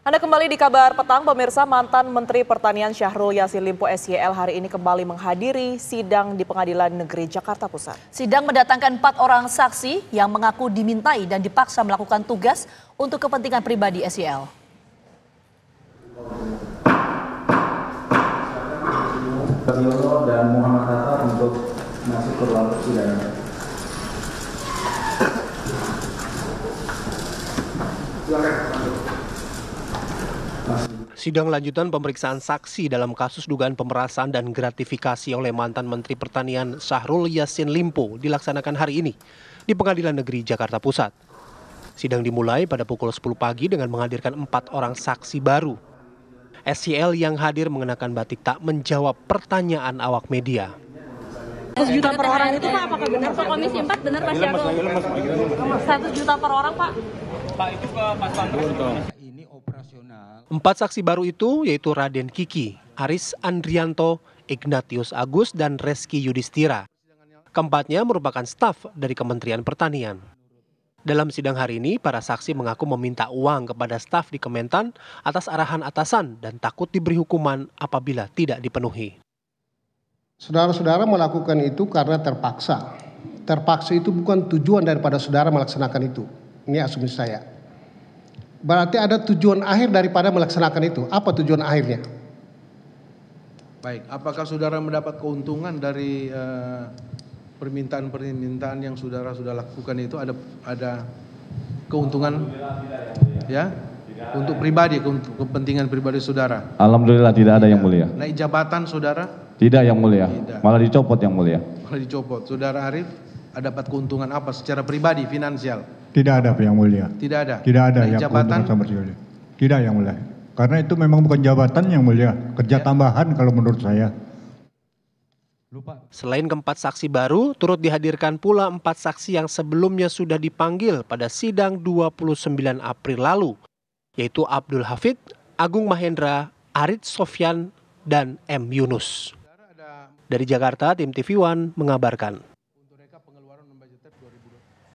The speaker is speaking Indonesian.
Anda kembali di kabar petang, pemirsa mantan Menteri Pertanian Syahrul Yassin Limpo SYL hari ini kembali menghadiri sidang di Pengadilan Negeri Jakarta Pusat. Sidang mendatangkan empat orang saksi yang mengaku dimintai dan dipaksa melakukan tugas untuk kepentingan pribadi SYL. dan Muhammad Hatta untuk masuk ke ruang persidangan. Silakan. Sidang lanjutan pemeriksaan saksi dalam kasus dugaan pemerasan dan gratifikasi oleh mantan Menteri Pertanian Syahrul Yassin Limpo dilaksanakan hari ini di Pengadilan Negeri Jakarta Pusat. Sidang dimulai pada pukul 10 pagi dengan menghadirkan empat orang saksi baru. SCL yang hadir mengenakan batik tak menjawab pertanyaan awak media. 100 juta per orang itu Pak apakah benar Pak Komisi 4 benar Pak siapa? 100 juta per orang Pak? Pak itu ke Pas Pampres. Empat saksi baru itu yaitu Raden Kiki, Aris Andrianto, Ignatius Agus, dan Reski Yudhistira. Keempatnya merupakan staf dari Kementerian Pertanian. Dalam sidang hari ini, para saksi mengaku meminta uang kepada staf di Kementan atas arahan atasan dan takut diberi hukuman apabila tidak dipenuhi. Saudara-saudara melakukan itu karena terpaksa. Terpaksa itu bukan tujuan daripada saudara melaksanakan itu. Ini asumsi saya. Berarti ada tujuan akhir daripada melaksanakan itu. Apa tujuan akhirnya? Baik, apakah saudara mendapat keuntungan dari eh, permintaan-permintaan uh, yang saudara sudah lakukan itu ada ada keuntungan? Ya, untuk pribadi untuk kepentingan pribadi saudara. Alhamdulillah tidak ada yang mulia. Naik jabatan saudara? Tidak yang mulia. Tidak. Malah dicopot yang mulia. Malah dicopot. Saudara Arif, dapat keuntungan apa secara pribadi finansial? Tidak ada yang mulia. Tidak ada. Tidak ada Dari yang jabatan sama sekali. Tidak yang mulia. Karena itu memang bukan jabatan yang mulia, kerja ya. tambahan kalau menurut saya. Lupa. Selain keempat saksi baru, turut dihadirkan pula empat saksi yang sebelumnya sudah dipanggil pada sidang 29 April lalu, yaitu Abdul Hafid, Agung Mahendra, Arid Sofyan, dan M. Yunus. Dari Jakarta, Tim TV One mengabarkan.